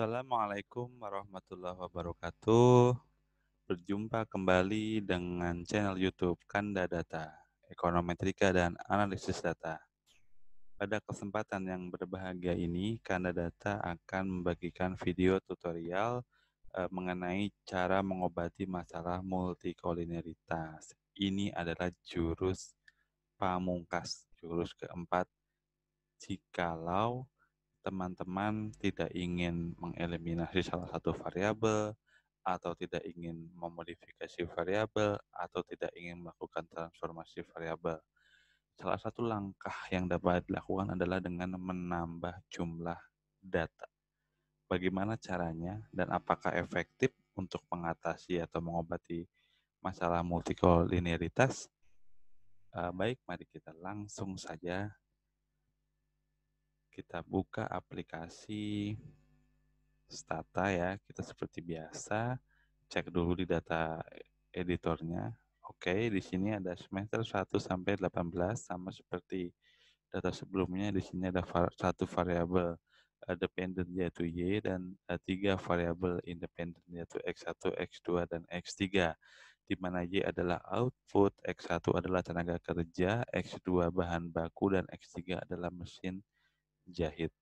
Assalamualaikum warahmatullahi wabarakatuh. Berjumpa kembali dengan channel YouTube Kanda Data, Ekonometrika dan Analisis Data. Pada kesempatan yang berbahagia ini, Kanda Data akan membagikan video tutorial eh, mengenai cara mengobati masalah multikolineritas. Ini adalah jurus pamungkas, jurus keempat jikalau teman-teman tidak ingin mengeliminasi salah satu variabel atau tidak ingin memodifikasi variabel atau tidak ingin melakukan transformasi variabel. Salah satu langkah yang dapat dilakukan adalah dengan menambah jumlah data. Bagaimana caranya dan apakah efektif untuk mengatasi atau mengobati masalah multikolinearitas? Eh, baik, mari kita langsung saja kita buka aplikasi Stata ya. Kita seperti biasa cek dulu di data editornya. Oke, di sini ada semester 1 sampai 18 sama seperti data sebelumnya. Di sini ada satu variabel eh, dependent yaitu Y dan eh, tiga variabel independen yaitu X1, X2, dan X3 di mana Y adalah output, X1 adalah tenaga kerja, X2 bahan baku, dan X3 adalah mesin jahit.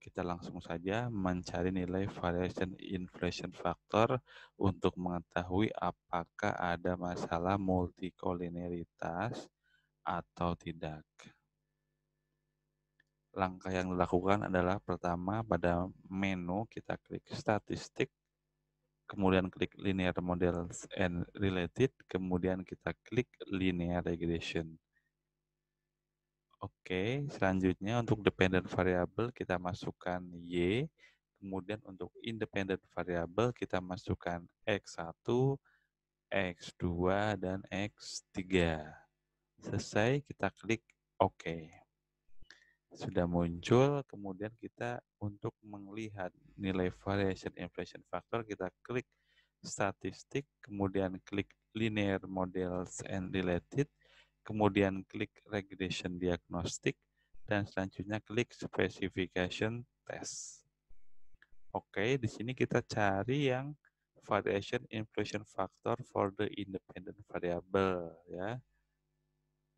Kita langsung saja mencari nilai variation inflation factor untuk mengetahui apakah ada masalah multikolineritas atau tidak. Langkah yang dilakukan adalah pertama pada menu kita klik statistik, kemudian klik linear models and related, kemudian kita klik linear regression Oke, selanjutnya untuk dependent variable kita masukkan Y. Kemudian untuk independent variable kita masukkan X1, X2, dan X3. Selesai, kita klik OK. Sudah muncul, kemudian kita untuk melihat nilai variation inflation factor, kita klik statistik, kemudian klik linear models and related, kemudian klik regression diagnostic, dan selanjutnya klik specification test. Oke, di sini kita cari yang variation inflation factor for the independent variable ya.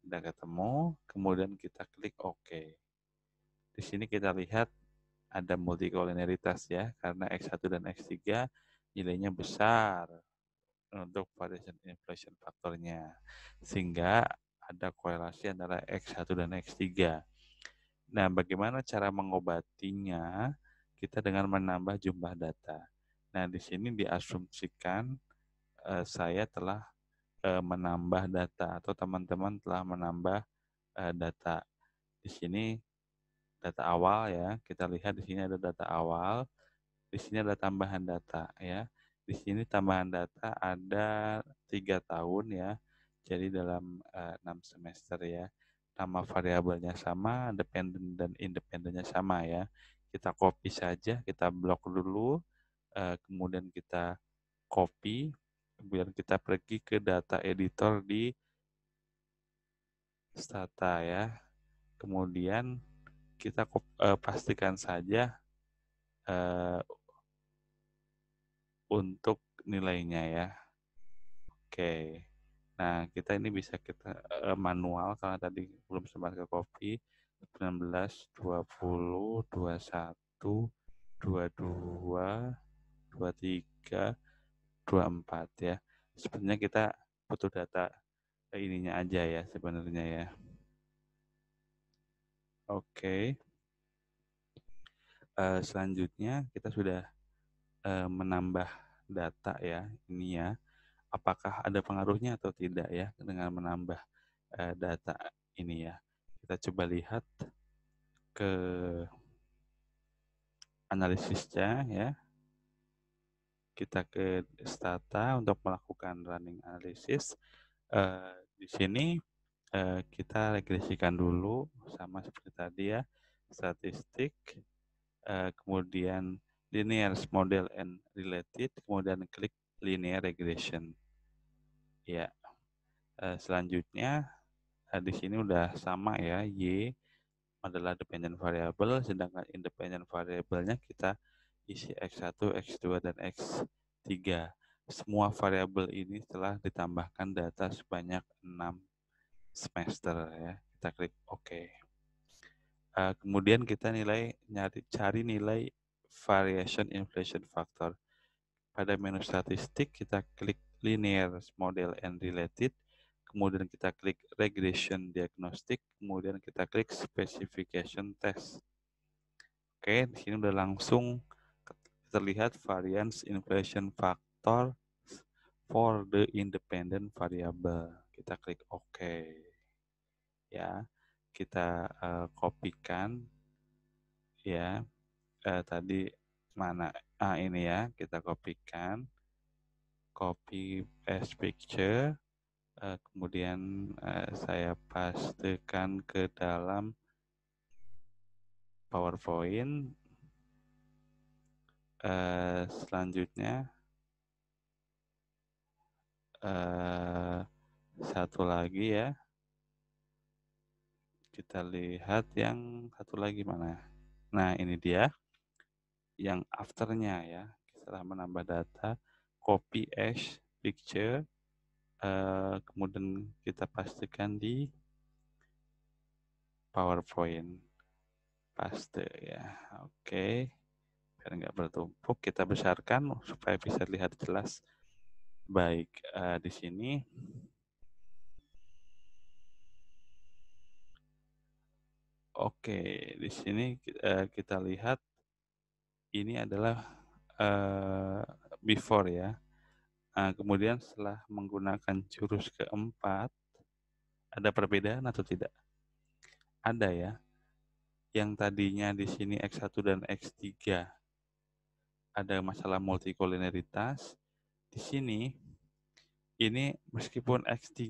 Sudah ketemu, kemudian kita klik OK. Di sini kita lihat ada Multikolineritas ya, karena X1 dan X3 nilainya besar untuk variation inflation faktornya. Sehingga ada korelasi antara X1 dan X3. Nah, bagaimana cara mengobatinya? Kita dengan menambah jumlah data. Nah, di sini diasumsikan eh, saya telah eh, menambah data atau teman-teman telah menambah eh, data. Di sini data awal ya. Kita lihat di sini ada data awal. Di sini ada tambahan data ya di sini tambahan data ada tiga tahun ya jadi dalam eh, enam 6 semester ya, nama variabelnya sama, dependent dan independennya sama ya. Kita copy saja, kita blok dulu, uh, kemudian kita copy, kemudian kita pergi ke data editor di stata ya. Kemudian kita uh, pastikan saja uh, untuk nilainya ya. Oke. Okay. Nah, kita ini bisa kita uh, manual karena tadi belum sempat ke copy 19, 20, 21, 22, 23, 24 ya. Sebenarnya kita butuh data ininya aja ya sebenarnya ya. Oke. Okay. Uh, selanjutnya kita sudah uh, menambah data ya ini ya apakah ada pengaruhnya atau tidak ya dengan menambah uh, data ini ya. Kita coba lihat ke analisisnya ya. Kita ke stata untuk melakukan running analysis. Uh, di sini uh, kita regresikan dulu sama seperti tadi ya, statistik, uh, kemudian linear model and related, kemudian klik linear regression. Ya. Eh, selanjutnya uh, di sini udah sama ya y adalah dependent variable sedangkan independent variabelnya kita isi x1, x2 dan x3. Semua variabel ini telah ditambahkan data sebanyak 6 semester ya. Kita klik OK. Eh, kemudian kita nilai nyari cari nilai variation inflation factor. Pada menu statistik kita klik linear model and related, kemudian kita klik regression diagnostic, kemudian kita klik specification test. Oke, di sini udah langsung terlihat variance inflation factor for the independent variable. Kita klik OK. Ya, kita uh, eh, kopikan. Ya, uh, tadi mana? Ah, ini ya, kita kopikan copy paste picture, uh, kemudian uh, saya pastikan ke dalam PowerPoint. Uh, selanjutnya uh, satu lagi ya kita lihat yang satu lagi mana nah ini dia yang afternya ya setelah menambah data copy as picture uh, kemudian kita pastikan di PowerPoint paste ya oke okay. biar nggak bertumpuk kita besarkan supaya bisa lihat jelas baik uh, di sini Oke, okay, di sini uh, kita lihat ini adalah uh, before ya. Nah, kemudian setelah menggunakan jurus keempat, ada perbedaan atau tidak? Ada ya. Yang tadinya di sini X1 dan X3 ada masalah multikolineritas. Di sini, ini meskipun X3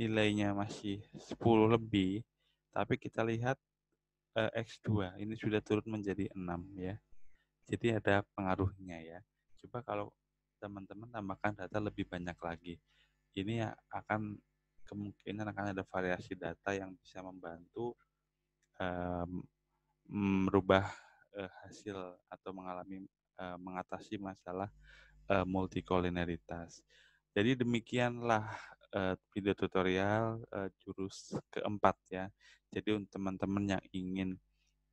nilainya masih 10 lebih, tapi kita lihat eh, X2 ini sudah turun menjadi 6 ya. Jadi ada pengaruhnya ya. Coba kalau teman-teman tambahkan data lebih banyak lagi. Ini ya akan kemungkinan akan ada variasi data yang bisa membantu um, merubah uh, hasil atau mengalami uh, mengatasi masalah uh, eh, multikolineritas Jadi demikianlah uh, video tutorial uh, jurus keempat ya. Jadi untuk teman-teman yang ingin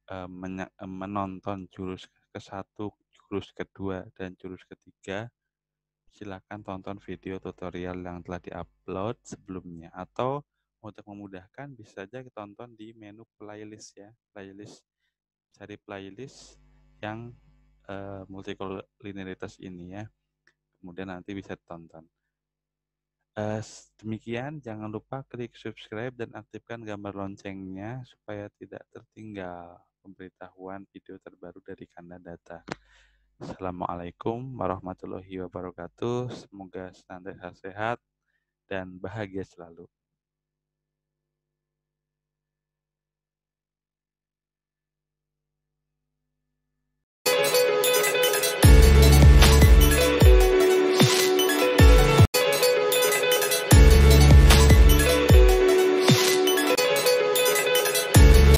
uh, menonton jurus ke-1, jurus kedua, dan jurus ketiga, silakan tonton video tutorial yang telah diupload sebelumnya. Atau untuk memudahkan bisa saja tonton di menu playlist ya. Playlist, cari playlist yang uh, eh, multikolinearitas ini ya. Kemudian nanti bisa tonton. Uh, eh, demikian, jangan lupa klik subscribe dan aktifkan gambar loncengnya supaya tidak tertinggal pemberitahuan video terbaru dari Kanda Data. Assalamualaikum warahmatullahi wabarakatuh. Semoga senantiasa sehat dan bahagia selalu.